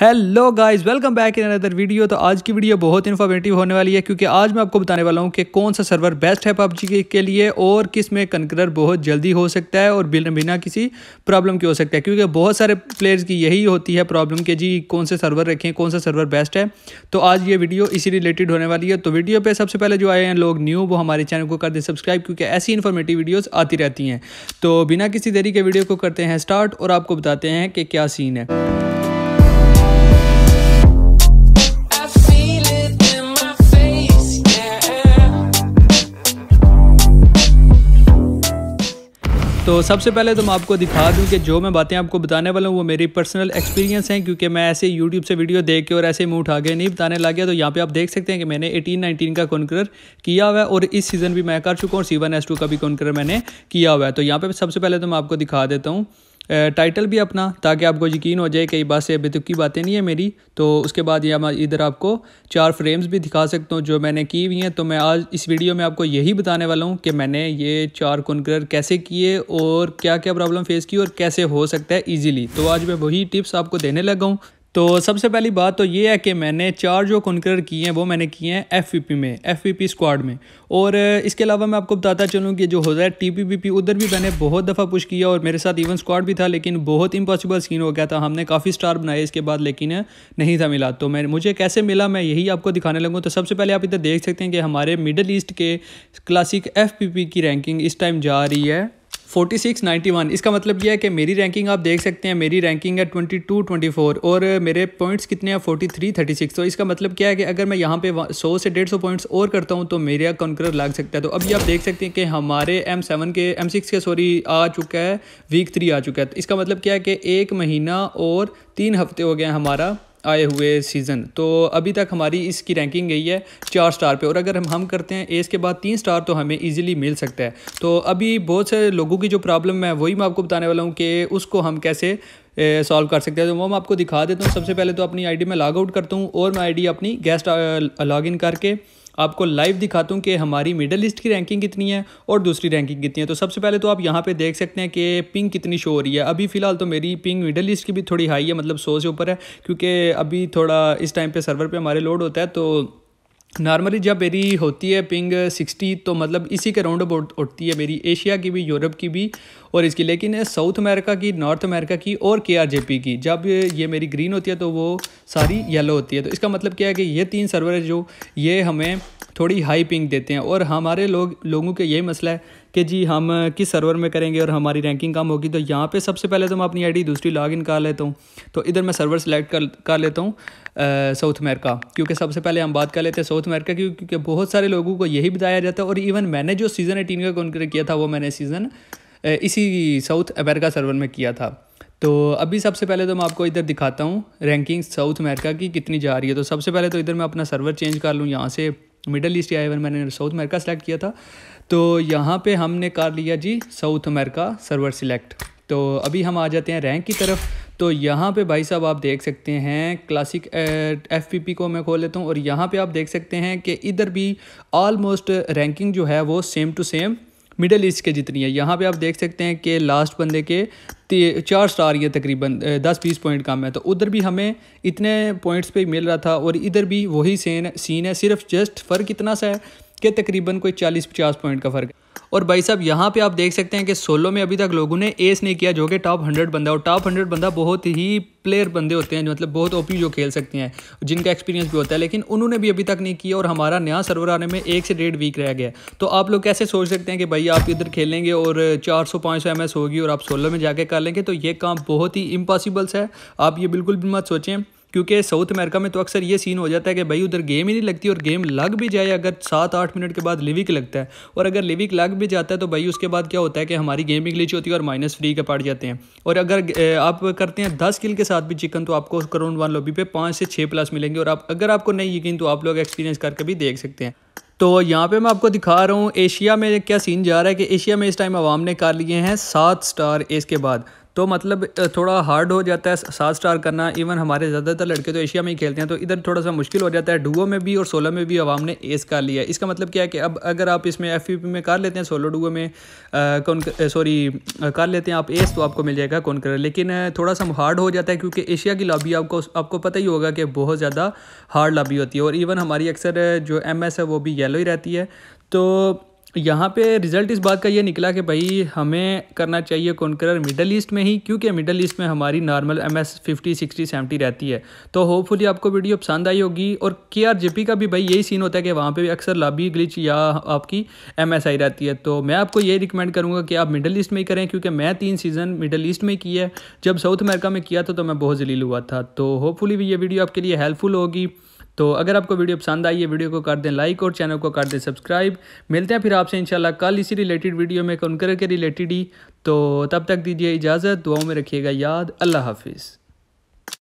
hello guys welcome back in another video तो आज की वीडियो बहुत इन्फॉर्मेटिव होने वाली है क्योंकि आज मैं आपको बताने वाला हूं कि कौन सा सर्वर बेस्ट है पबजी के लिए और किस में कंकरर बहुत जल्दी हो सकता है और बिना बिना किसी प्रॉब्लम के हो सकता है क्योंकि बहुत सारे प्लेयर्स की यही होती है प्रॉब्लम कि जी कौन से सर्वर रखें कौन सा सर्वर बेस्ट है तो आज ये वीडियो इसी रिलेटेड होने वाली है तो वीडियो पर सबसे पहले जो आए हैं लोग न्यू वो हमारे चैनल को कर दें सब्सक्राइब क्योंकि ऐसी इन्फॉर्मेटिव वीडियोज़ आती रहती हैं तो बिना किसी देरी के वीडियो को करते हैं स्टार्ट और आपको बताते हैं कि क्या सीन है तो सबसे पहले तो मैं आपको दिखा दूं कि जो मैं बातें आपको बताने वाला हूँ वो मेरी पर्सनल एक्सपीरियंस हैं क्योंकि मैं ऐसे यूट्यूब से वीडियो देख के और ऐसे मुंह उठा के नहीं बताने लग गया तो यहाँ पे आप देख सकते हैं कि मैंने 1819 का कॉन्क्रर किया हुआ है और इस सीज़न भी मैं कर चुका हूँ सी वन का भी कॉन्क्रर मैंने किया हुआ है तो यहाँ पर सबसे पहले तो मैं आपको दिखा देता हूँ टाइटल भी अपना ताकि आपको यकीन हो जाए कई बात से बेतुक की बातें नहीं है मेरी तो उसके बाद यह मैं इधर आपको चार फ्रेम्स भी दिखा सकता हूँ जो मैंने की हुई हैं तो मैं आज इस वीडियो में आपको यही बताने वाला हूँ कि मैंने ये चार कॉन्कर कैसे किए और क्या क्या प्रॉब्लम फेस की और कैसे हो सकता है ईजिली तो आज मैं वही टिप्स आपको देने लगा हूँ तो सबसे पहली बात तो ये है कि मैंने चार जो कॉन्कर किए हैं वो मैंने किए हैं एफ पी में एफ पी स्क्वाड में और इसके अलावा मैं आपको बताता चलूँ कि जो होता है टी पी पी उधर भी मैंने बहुत दफ़ा पुश किया और मेरे साथ इवन स्क्वाड भी था लेकिन बहुत इम्पॉसिबल सीन हो गया था हमने काफ़ी स्टार बनाए इसके बाद लेकिन नहीं था मिला तो मैं मुझे कैसे मिला मैं यही आपको दिखाने लगूँ तो सबसे पहले आप इधर देख सकते हैं कि हमारे मिडल ईस्ट के क्लासिक एफ की रैंकिंग इस टाइम जा रही है 4691 सिक्स नाइन्टी वन इसका मतलब यह है कि मेरी रैंकिंग आप देख सकते हैं मेरी रैंकिंग है ट्वेंटी टू ट्वेंटी फोर और मेरे पॉइंट्स कितने हैं 4336 थ्री थर्टी सिक्स तो इसका मतलब क्या है कि अगर मैं यहाँ पे सौ से डेढ़ सौ पॉइंट्स और करता हूँ तो मेरा कॉन्करर लग सकता है तो अभी आप देख सकते हैं कि हमारे एम सेवन के एम सिक्स के सॉरी आ चुका है वीक थ्री आ चुका है तो इसका मतलब क्या है कि एक महीना और तीन हफ्ते हो गए हमारा आए हुए सीज़न तो अभी तक हमारी इसकी रैंकिंग गई है चार स्टार पे और अगर हम हम करते हैं एस के बाद तीन स्टार तो हमें इजीली मिल सकता है तो अभी बहुत से लोगों की जो प्रॉब्लम है वही मैं आपको बताने वाला हूँ कि उसको हम कैसे सॉल्व कर सकते हैं तो वो मैं आपको दिखा देता हूँ सबसे पहले तो अपनी आईडी में लॉग आउट करता हूँ और मैं आईडी अपनी गेस्ट लॉग इन करके आपको लाइव दिखाता हूँ कि हमारी मिडल ईस्ट की रैंकिंग कितनी है और दूसरी रैंकिंग कितनी है तो सबसे पहले तो आप यहाँ पे देख सकते हैं कि पिंग कितनी शो हो रही है अभी फ़िलहाल तो मेरी पिंग मिडल ईस्ट की भी थोड़ी हाई है मतलब सौ से ऊपर है क्योंकि अभी थोड़ा इस टाइम पर सर्वर पर हमारे लोड होता है तो नॉर्मली जब मेरी होती है पिंग सिक्सटी तो मतलब इसी के राउंड अबाउट उठती है मेरी एशिया की भी यूरोप की भी और इसकी लेकिन साउथ अमेरिका की नॉर्थ अमेरिका की और के की जब ये मेरी ग्रीन होती है तो वो सारी येलो होती है तो इसका मतलब क्या है कि ये तीन सर्वर है जो ये हमें थोड़ी हाई पिंग देते हैं और हमारे लोग लोगों के यही मसला है कि जी हम किस सर्वर में करेंगे और हमारी रैंकिंग कम होगी तो यहाँ पे सबसे पहले तो मैं अपनी आईडी दूसरी लॉगिन कर लेता हूँ तो इधर मैं सर्वर सेलेक्ट कर कर लेता हूँ साउथ अमेरिका क्योंकि सबसे पहले हम बात कर लेते हैं साउथ अमेरिका की क्योंकि बहुत सारे लोगों को यही बताया जाता है और इवन मैंने जो सीज़न एटीन का कौन किया था वो मैंने सीज़न इसी साउथ अमेरिका सर्वर में किया था तो अभी सबसे पहले तो मैं आपको इधर दिखाता हूँ रैंकिंग साउथ अमेरिका की कितनी जा रही है तो सबसे पहले तो इधर मैं अपना सर्वर चेंज कर लूँ यहाँ से मिडल ईस्ट या इवन मैंने साउथ अमेरिका सेलेक्ट किया था तो यहाँ पे हमने कर लिया जी साउथ अमेरिका सर्वर सिलेक्ट तो अभी हम आ जाते हैं रैंक की तरफ तो यहाँ पे भाई साहब आप देख सकते हैं क्लासिक एफ पी पी को मैं खोल लेता हूँ और यहाँ पे आप देख सकते हैं कि इधर भी ऑलमोस्ट रैंकिंग जो है वो same to same Middle East के जितनी है यहाँ पे आप देख सकते हैं कि लास्ट बंदे के चार स्टार ये तकरीबन दस बीस पॉइंट कम है तो उधर भी हमें इतने पॉइंट्स पे मिल रहा था और इधर भी वही सीन सीन है सिर्फ जस्ट फ़र्क इतना सा है कि तकरीबन कोई चालीस पचास पॉइंट का फ़र्क है और भाई साहब यहाँ पे आप देख सकते हैं कि सोलो में अभी तक लोगों ने एस नहीं किया जो कि टॉप हंड्रेड बंदा और टॉप हंड्रेड बंदा बहुत ही प्लेयर बंदे होते हैं मतलब बहुत ओपी जो खेल सकते हैं जिनका एक्सपीरियंस भी होता है लेकिन उन्होंने भी अभी तक नहीं किया और हमारा नया सर्वर आने में एक से डेढ़ वीक रह गया तो आप लोग कैसे सोच सकते हैं कि भाई आप इधर खेलेंगे और चार सौ पाँच सौ एम एस होगी और आप सोलो में जाके कर लेंगे तो ये काम बहुत ही इम्पॉसिबल्स है आप ये बिल्कुल भी मत सोचें क्योंकि साउथ अमेरिका में तो अक्सर ये सीन हो जाता है कि भाई उधर गेम ही नहीं लगती और गेम लग भी जाए अगर सात आठ मिनट के बाद लिविक लगता है और अगर लिविक लग भी जाता है तो भाई उसके बाद क्या होता है कि हमारी गेम भी होती है और माइनस फ्री के पड़ जाते हैं और अगर आप करते हैं दस किल के साथ भी चिकन तो आपको करोन वन लॉबी पे पाँच से छः प्लस मिलेंगे और आप अगर आपको नहीं यकीन तो आप लोग एक्सपीरियंस करके भी देख सकते हैं तो यहाँ पे मैं आपको दिखा रहा हूँ एशिया में क्या सीन जा रहा है कि एशिया में इस टाइम आवाम ने कर लिए हैं सात स्टार इसके बाद तो मतलब थोड़ा हार्ड हो जाता है सात स्टार करना इवन हमारे ज़्यादातर लड़के तो एशिया में ही खेलते हैं तो इधर थोड़ा सा मुश्किल हो जाता है डुओ में भी और सोलो में भी आवाम ने एस कर लिया है इसका मतलब क्या है कि अब अगर आप इसमें एफ में कर लेते हैं सोलो डुओ में कौन सॉरी कर लेते हैं आप एस तो आपको मिल जाएगा कौन कर लेकिन थोड़ा सा हार्ड हो जाता है क्योंकि एशिया की लॉबी आपको आपको पता ही होगा कि बहुत ज़्यादा हार्ड लॉबी होती है और इवन हमारी अक्सर जो एम है वो भी येलो ही रहती है तो यहाँ पे रिज़ल्ट इस बात का ये निकला कि भाई हमें करना चाहिए कॉन्करर मिडल ईस्ट में ही क्योंकि मिडल ईस्ट में हमारी normal M S fifty sixty seventy रहती है तो होपफुली आपको वीडियो पसंद आई होगी और के आर जे पी का भी भाई यही सीन होता है कि वहाँ पे भी अक्सर लाबी ग्लिच या आपकी एम एस आई रहती है तो मैं आपको यही रिकमेंड करूँगा कि आप मिडल ईस्ट में ही करें क्योंकि मैं तीन सीज़न मिडल ईस्ट में ही किया है जब साउथ अमेरिका में किया था तो मैं बहुत जलील हुआ था तो होपफुली भी ये वीडियो आपके लिए हेल्पफुल होगी तो अगर आपको वीडियो पसंद आई है वीडियो को कर दें लाइक और चैनल को कर दें सब्सक्राइब मिलते हैं फिर आपसे इंशाल्लाह कल इसी रिलेटेड वीडियो में कौन के रिलेटेड ही तो तब तक दीजिए इजाज़त दुआओं में रखिएगा याद अल्लाह हाफिज़